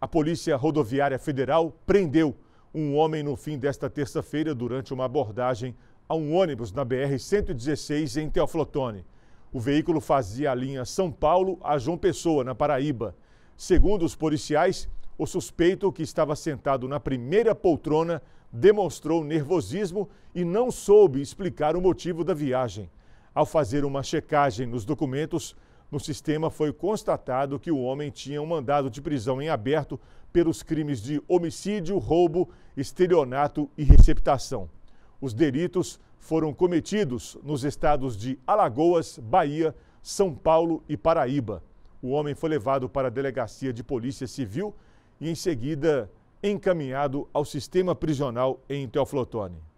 A Polícia Rodoviária Federal prendeu um homem no fim desta terça-feira durante uma abordagem a um ônibus na BR-116 em Teoflotone. O veículo fazia a linha São Paulo a João Pessoa, na Paraíba. Segundo os policiais, o suspeito, que estava sentado na primeira poltrona, demonstrou nervosismo e não soube explicar o motivo da viagem. Ao fazer uma checagem nos documentos, no sistema foi constatado que o homem tinha um mandado de prisão em aberto pelos crimes de homicídio, roubo, estelionato e receptação. Os delitos foram cometidos nos estados de Alagoas, Bahia, São Paulo e Paraíba. O homem foi levado para a delegacia de polícia civil e, em seguida, encaminhado ao sistema prisional em Teoflotone.